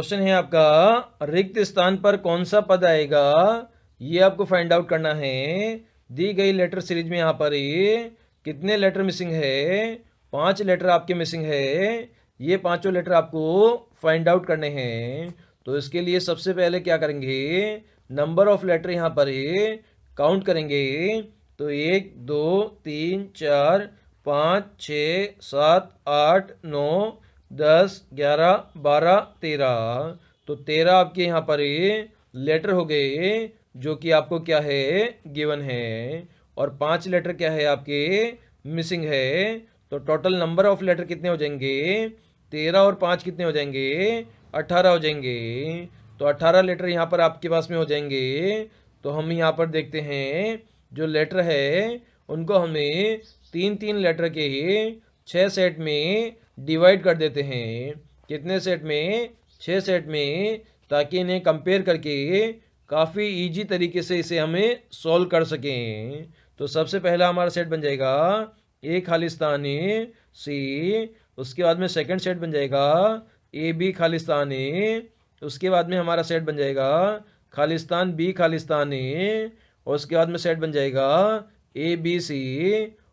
question है आपका रिक्त स्थान पर कौन सा पद आएगा ये आपको फाइंड आउट करना है दी गई लेटर सीरीज में यहाँ पर कितने लेटर मिसिंग है पांच लेटर आपके मिसिंग है ये पांचों लेटर आपको फाइंड आउट करने हैं तो इसके लिए सबसे पहले क्या करेंगे नंबर ऑफ लेटर यहाँ पर काउंट करेंगे तो एक दो तीन चार पाँच छ सात आठ नौ दस ग्यारह बारह तेरह तो तेरह आपके यहाँ पर लेटर हो गए जो कि आपको क्या है गिवन है और पांच लेटर क्या है आपके मिसिंग है तो टोटल नंबर ऑफ लेटर कितने हो जाएंगे तेरह और पाँच कितने हो जाएंगे अट्ठारह हो जाएंगे तो अट्ठारह लेटर यहाँ पर आपके पास में हो जाएंगे तो हम यहाँ पर देखते हैं जो लेटर है उनको हमें तीन तीन लेटर के छः सेट में डिवाइड कर देते हैं कितने सेट में छः सेट में ताकि इन्हें कंपेयर करके काफ़ी इजी तरीके से इसे हमें सॉल्व कर सकें तो सबसे पहला हमारा सेट बन जाएगा ए खालिस्तानी सी उसके बाद में सेकंड सेट बन जाएगा ए बी खालिस्तानी उसके बाद में हमारा सेट बन जाएगा खालिस्तान बी खालिस्तानी और उसके बाद में सेट बन जाएगा ए बी सी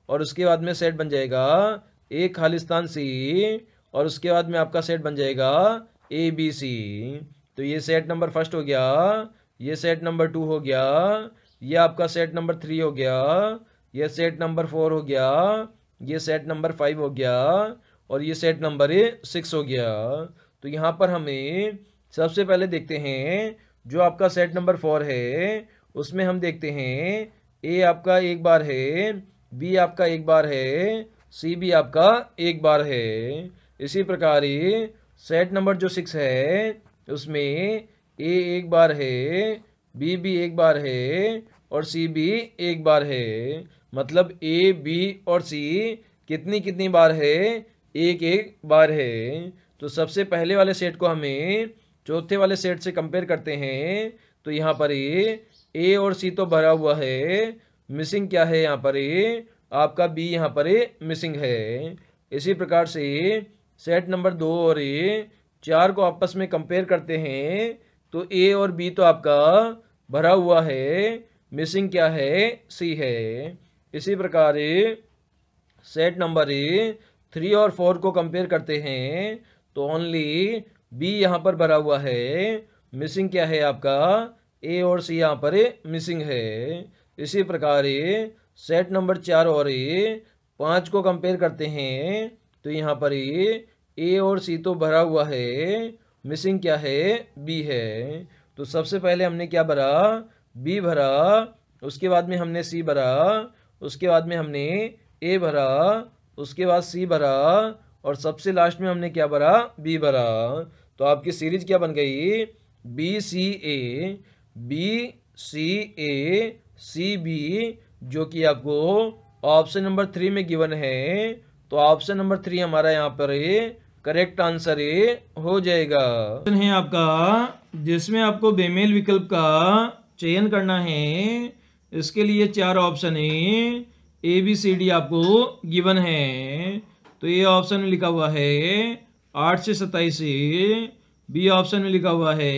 और उसके बाद में सेट बन जाएगा एक खालिस्तान सी और उसके बाद में आपका सेट बन जाएगा ए बी सी तो ये सेट नंबर फर्स्ट हो गया ये सेट नंबर टू हो गया ये आपका सेट नंबर थ्री हो गया ये सेट नंबर फोर हो गया ये सेट नंबर फाइव हो गया और ये सेट नंबर सिक्स हो गया तो यहाँ पर हमें सबसे पहले देखते हैं जो आपका सेट नंबर फोर है उसमें हम देखते हैं ए आपका एक बार है बी आपका एक बार है सी भी आपका एक बार है इसी प्रकार ही सेट नंबर जो सिक्स है उसमें ए एक बार है बी भी एक बार है और सी भी एक बार है मतलब ए बी और सी कितनी कितनी बार है एक एक बार है तो सबसे पहले वाले सेट को हमें चौथे वाले सेट से कंपेयर करते हैं तो यहाँ पर ए और सी तो भरा हुआ है मिसिंग क्या है यहाँ पर ए आपका बी यहाँ पर मिसिंग है इसी प्रकार से सेट नंबर दो और ए चार को आपस में कंपेयर करते हैं तो ए और बी तो आपका भरा हुआ है मिसिंग क्या है सी है इसी प्रकार सेट नंबर ए थ्री और फोर को कंपेयर करते हैं तो ओनली बी यहाँ पर भरा हुआ है मिसिंग क्या है आपका ए और सी यहाँ पर मिसिंग है इसी प्रकार सेट नंबर चार और ए पाँच को कंपेयर करते हैं तो यहाँ पर ए और सी तो भरा हुआ है मिसिंग क्या है बी है तो सबसे पहले हमने क्या भरा बी भरा उसके बाद में हमने सी भरा उसके बाद में हमने ए भरा उसके बाद सी भरा और सबसे लास्ट में हमने क्या भरा बी भरा तो आपकी सीरीज क्या बन गई B C A B C A C B जो कि आपको ऑप्शन नंबर थ्री में गिवन है तो ऑप्शन नंबर थ्री हमारा यहाँ पर करेक्ट आंसर हो जाएगा है आपका जिसमें आपको बेमेल विकल्प का चयन करना है इसके लिए चार ऑप्शन है ए बी सी डी आपको गिवन है तो ए ऑप्शन में लिखा हुआ है आठ से सताइस बी ऑप्शन में लिखा हुआ है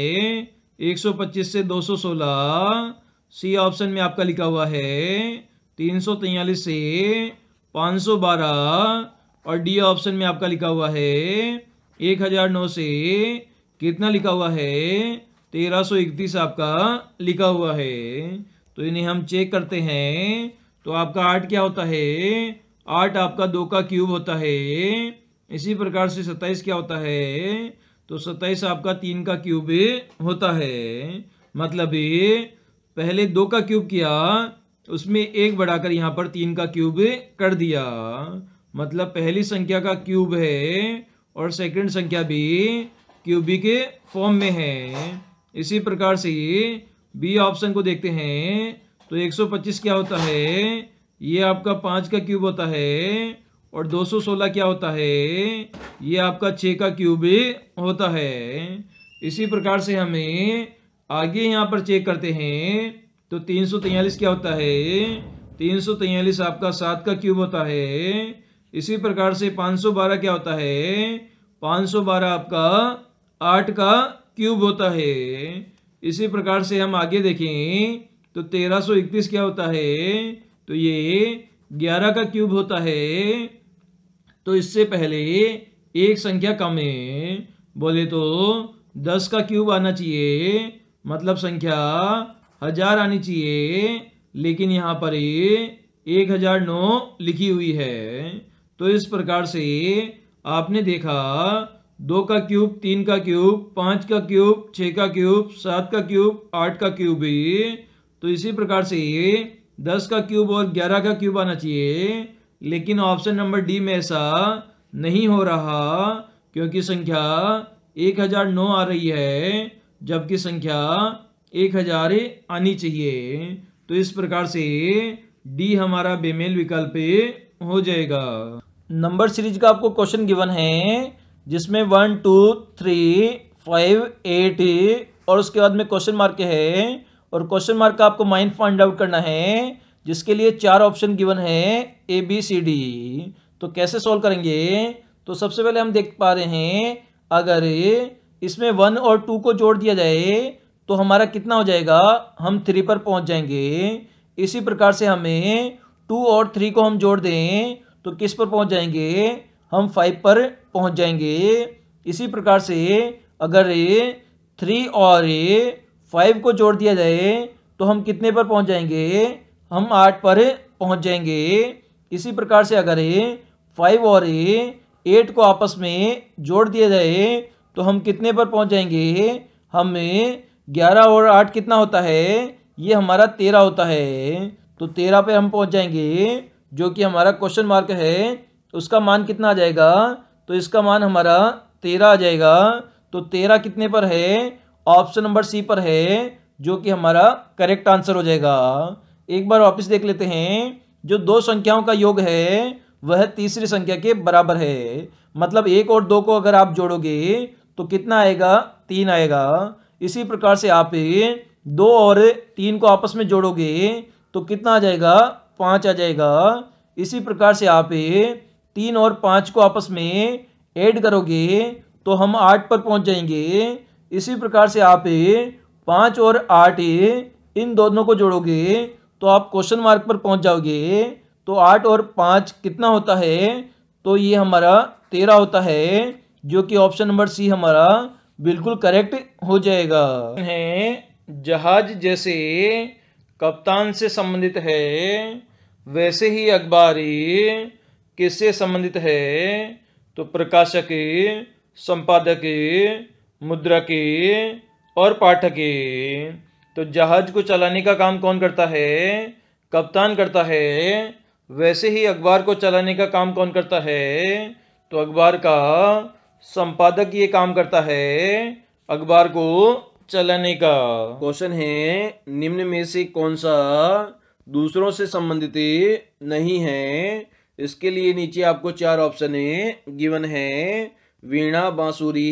एक सौ पच्चीस से दो सौ सोलह सी ऑप्शन में आपका लिखा हुआ है तीन सौ तैयलीस से पाँच सौ बारह और डी ऑप्शन में आपका लिखा हुआ है एक हजार नौ से कितना लिखा हुआ है तेरह सौ इकतीस आपका लिखा हुआ है तो इन्हें हम चेक करते हैं तो आपका आठ क्या होता है आठ आपका दो का क्यूब होता है इसी प्रकार से सत्ताईस क्या होता है तो सत्ताईस आपका तीन का क्यूब होता है मतलब पहले दो का क्यूब किया उसमें एक बढ़ाकर यहां पर तीन का क्यूब कर दिया मतलब पहली संख्या का क्यूब है और सेकंड संख्या भी क्यूबी के फॉर्म में है इसी प्रकार से बी ऑप्शन को देखते हैं तो 125 क्या होता है ये आपका पाँच का क्यूब होता है और 216 क्या होता है ये आपका छः का क्यूब होता है इसी प्रकार से हमें आगे यहाँ पर चेक करते हैं तो तीन सौ तैयलीस क्या होता है तीन सौ तैयलीस आपका सात का क्यूब होता है इसी प्रकार से पाँच सौ बारह क्या होता है पाँच सौ बारह आपका आठ का क्यूब होता है इसी प्रकार से हम आगे देखें तो तेरह सौ इकतीस क्या होता है तो ये ग्यारह का क्यूब होता है तो इससे पहले एक संख्या कम है बोले तो दस का क्यूब आना चाहिए मतलब संख्या हजार आनी चाहिए लेकिन यहाँ पर ये एक हजार नौ लिखी हुई है तो इस प्रकार से आपने देखा दो का क्यूब तीन का क्यूब पाँच का क्यूब छः का क्यूब सात का क्यूब आठ का क्यूब भी तो इसी प्रकार से दस का क्यूब और ग्यारह का क्यूब आना चाहिए लेकिन ऑप्शन नंबर डी में ऐसा नहीं हो रहा क्योंकि संख्या एक हजार नौ आ रही है जबकि संख्या एक हजार आनी चाहिए तो इस प्रकार से डी हमारा बेमेल विकल्प हो जाएगा नंबर सीरीज का आपको क्वेश्चन गिवन है जिसमें one two three five eight और उसके बाद में क्वेश्चन मार्क है और क्वेश्चन मार्क का आपको माइंड फाइंड आउट करना है जिसके लिए चार ऑप्शन गिवन है ए बी सी डी तो कैसे सॉल्व करेंगे तो सबसे पहले हम देख पा रहे हैं अगर इसमें वन और टू को जोड़ दिया जाए तो हमारा कितना हो जाएगा हम थ्री पर पहुंच जाएंगे इसी प्रकार से हमें टू और थ्री को हम जोड़ दें तो किस पर पहुंच जाएंगे हम फाइव पर पहुंच जाएंगे इसी प्रकार से अगर थ्री और ए फाइव को जोड़ दिया जाए तो हम कितने पर पहुंच जाएंगे हम आठ पर पहुंच जाएंगे इसी प्रकार से अगर फाइव और ए एट को आपस में जोड़ दिया जाए तो हम कितने पर पहुंच जाएंगे हमें ग्यारह और आठ कितना होता है ये हमारा तेरह होता है तो तेरह पे हम पहुंच जाएंगे जो कि हमारा क्वेश्चन मार्क है उसका मान कितना आ जाएगा तो इसका मान हमारा तेरह आ जाएगा तो तेरह कितने पर है ऑप्शन नंबर सी पर है जो कि हमारा करेक्ट आंसर हो जाएगा एक बार वापस देख लेते हैं जो दो संख्याओं का योग है वह तीसरी संख्या के बराबर है मतलब एक और दो को अगर आप जोड़ोगे तो कितना आएगा तीन आएगा इसी प्रकार से आप दो और तीन को आपस में जोड़ोगे तो कितना आ जाएगा पाँच आ जाएगा इसी प्रकार से आप तीन और पाँच को आपस में ऐड करोगे तो हम आठ पर पहुंच जाएंगे इसी प्रकार से आप पाँच और आठ इन दोनों को जोड़ोगे तो आप क्वेश्चन मार्क पर पहुंच जाओगे तो आठ और पाँच कितना होता है तो ये हमारा तेरह होता है जो कि ऑप्शन नंबर सी हमारा बिल्कुल करेक्ट हो जाएगा है जहाज जैसे कप्तान से संबंधित है वैसे ही अखबारी किससे संबंधित है तो प्रकाशक संपादक मुद्रक और पाठक तो जहाज को चलाने का काम कौन करता है कप्तान करता है वैसे ही अखबार को चलाने का काम कौन करता है तो अखबार का संपादक ये काम करता है अखबार को चलाने का क्वेश्चन है निम्न में से कौन सा दूसरों से संबंधित नहीं है इसके लिए नीचे आपको चार ऑप्शन है गिवन है वीणा बांसुरी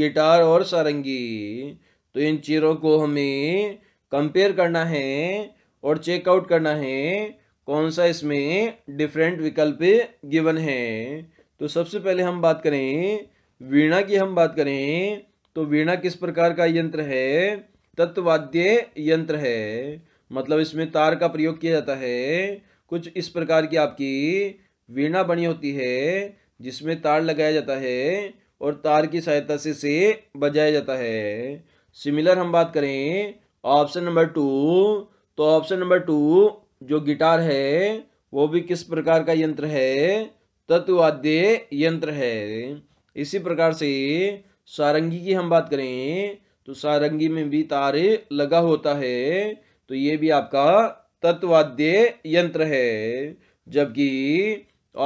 गिटार और सारंगी तो इन चीज़ों को हमें कंपेयर करना है और चेकआउट करना है कौन सा इसमें डिफरेंट विकल्प गिवन है तो सबसे पहले हम बात करें वीणा की हम बात करें तो वीणा किस प्रकार का यंत्र है तत्वाद्य यंत्र है मतलब इसमें तार का प्रयोग किया जाता है कुछ इस प्रकार की आपकी वीणा बनी होती है जिसमें तार लगाया जाता है और तार की सहायता से से बजाया जाता है सिमिलर हम बात करें ऑप्शन नंबर टू तो ऑप्शन नंबर टू जो गिटार है वो भी किस प्रकार का यंत्र है तत्वाद्य यंत्र है इसी प्रकार से सारंगी की हम बात करें तो सारंगी में भी तार लगा होता है तो ये भी आपका तत्वाद्य यंत्र है जबकि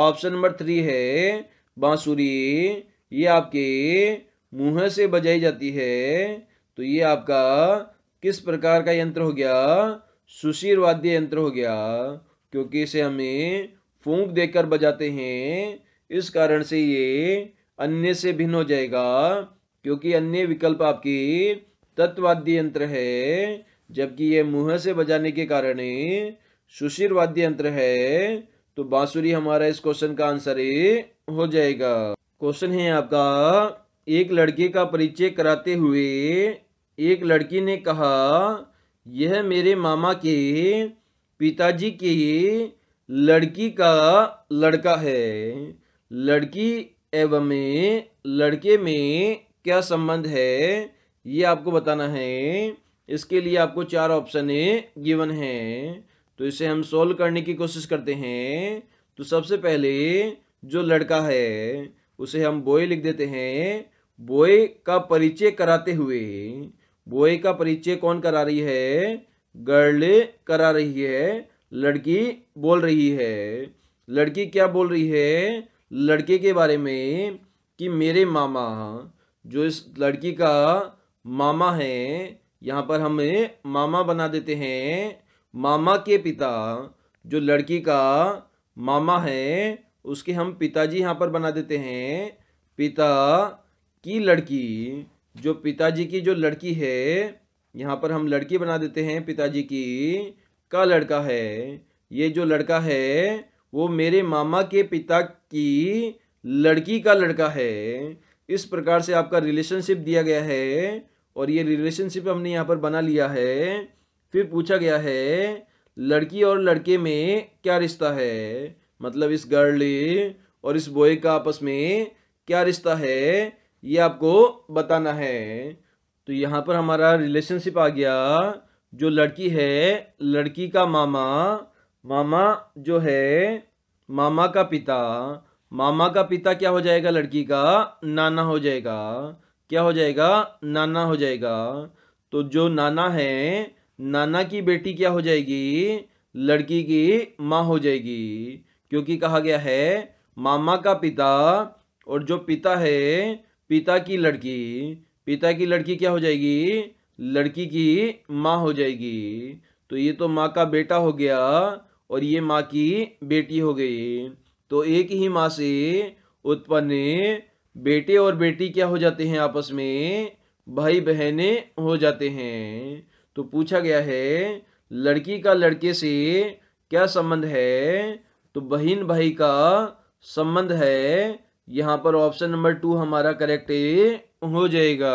ऑप्शन नंबर थ्री है बांसुरी ये आपके मुँह से बजाई जाती है तो ये आपका किस प्रकार का यंत्र हो गया सुशीर वाद्य यंत्र हो गया क्योंकि इसे हमें फूंक देकर बजाते हैं इस कारण से ये अन्य से भिन्न हो जाएगा क्योंकि अन्य विकल्प आपकी तत्वाद्य यंत्र है जबकि ये मुंह से बजाने के कारण सुशीर वाद्य यंत्र है तो बांसुरी हमारा इस क्वेश्चन का आंसर हो जाएगा क्वेश्चन है आपका एक लड़के का परिचय कराते हुए एक लड़की ने कहा यह मेरे मामा के पिताजी की लड़की का लड़का है लड़की एवं लड़के में क्या संबंध है ये आपको बताना है इसके लिए आपको चार ऑप्शन गिवन है तो इसे हम सोल्व करने की कोशिश करते हैं तो सबसे पहले जो लड़का है उसे हम बोए लिख देते हैं बोए का परिचय कराते हुए बोए का परिचय कौन करा रही है गर्ल करा रही है लड़की बोल रही है लड़की क्या बोल रही है लड़के के बारे में कि मेरे मामा जो इस लड़की का मामा है यहाँ पर हम मामा बना देते हैं मामा के पिता जो लड़की का मामा है उसके हम पिताजी यहाँ पर बना देते हैं पिता की लड़की जो पिताजी की जो लड़की है यहाँ पर हम लड़की बना देते हैं पिताजी की का लड़का है ये जो लड़का है वो मेरे मामा के पिता की लड़की का लड़का है इस प्रकार से आपका रिलेशनशिप दिया गया है और ये रिलेशनशिप हमने यहाँ पर बना लिया है फिर पूछा गया है लड़की और लड़के में क्या रिश्ता है मतलब इस गर्ल और इस बॉय का आपस में क्या रिश्ता है ये आपको बताना है तो यहाँ पर हमारा रिलेशनशिप आ गया जो लड़की है लड़की का मामा मामा जो है मामा का पिता मामा का पिता क्या हो जाएगा लड़की का नाना हो जाएगा क्या हो जाएगा नाना हो जाएगा तो जो नाना है नाना की बेटी क्या हो जाएगी लड़की की माँ हो जाएगी क्योंकि कहा गया है मामा का पिता और जो पिता है पिता की लड़की पिता की लड़की क्या हो जाएगी लड़की की माँ हो जाएगी तो ये तो माँ का बेटा हो गया और ये माँ की बेटी हो गई तो एक ही माँ से उत्पन्न बेटे और बेटी क्या हो जाते हैं आपस में भाई बहने हो जाते हैं तो पूछा गया है लड़की का लड़के से क्या संबंध है तो बहन भाई का संबंध है यहाँ पर ऑप्शन नंबर टू हमारा करेक्ट हो जाएगा